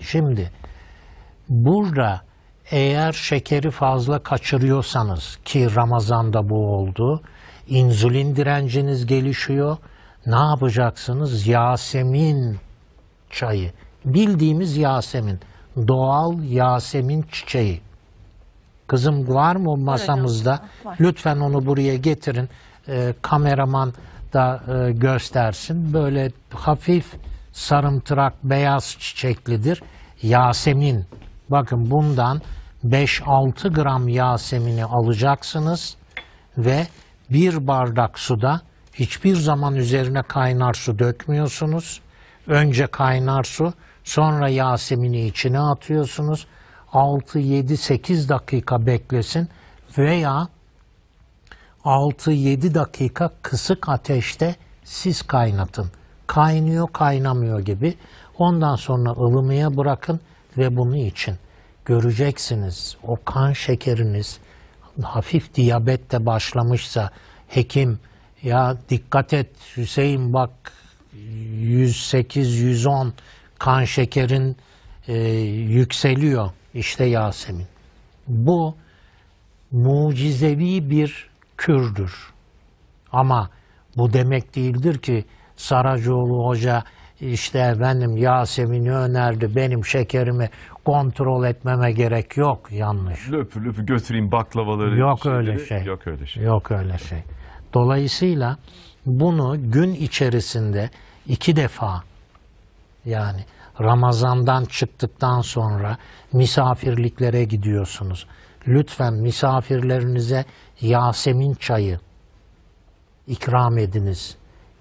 Şimdi burada eğer şekeri fazla kaçırıyorsanız ki Ramazan'da bu oldu, insülin direnciniz gelişiyor. Ne yapacaksınız? Yasemin çayı. Bildiğimiz Yasemin. Doğal Yasemin çiçeği. Kızım var mı masamızda? Evet, Lütfen onu buraya getirin. E, kameraman da e, göstersin. Böyle hafif sarımtırak beyaz çiçeklidir. Yasemin. Bakın bundan 5-6 gram yasemini alacaksınız ve bir bardak suda hiçbir zaman üzerine kaynar su dökmüyorsunuz. Önce kaynar su, sonra yasemini içine atıyorsunuz. 6, 7, 8 dakika beklesin veya 6-7 dakika kısık ateşte siz kaynatın kaynıyor kaynamıyor gibi. Ondan sonra ılımıya bırakın ve bunu için göreceksiniz o kan şekeriniz hafif diyabette başlamışsa hekim ya dikkat et Hüseyin bak 108-110 kan şekerin e, yükseliyor İşte Yasemin. Bu mucizevi bir kürdür. Ama bu demek değildir ki Saracoğlu Hoca işte efendim Yasemin'i önerdi benim şekerimi kontrol etmeme gerek yok yanlış. Löp löp götüreyim baklavaları. Yok şeyleri. öyle şey. Yok öyle şey. Yok öyle şey. Dolayısıyla bunu gün içerisinde iki defa yani Ramazan'dan çıktıktan sonra misafirliklere gidiyorsunuz. Lütfen misafirlerinize Yasemin çayı ikram ediniz.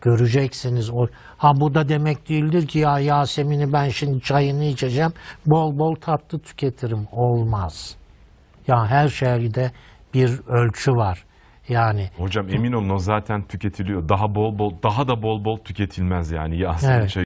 Göreceksiniz. O, ha bu da demek değildir ki ya Yasemin'i ben şimdi çayını içeceğim. Bol bol tatlı tüketirim. Olmaz. Ya her şeyde bir ölçü var. Yani Hocam emin olun o zaten tüketiliyor. Daha bol bol daha da bol bol tüketilmez yani Yasemin Evet. çayı.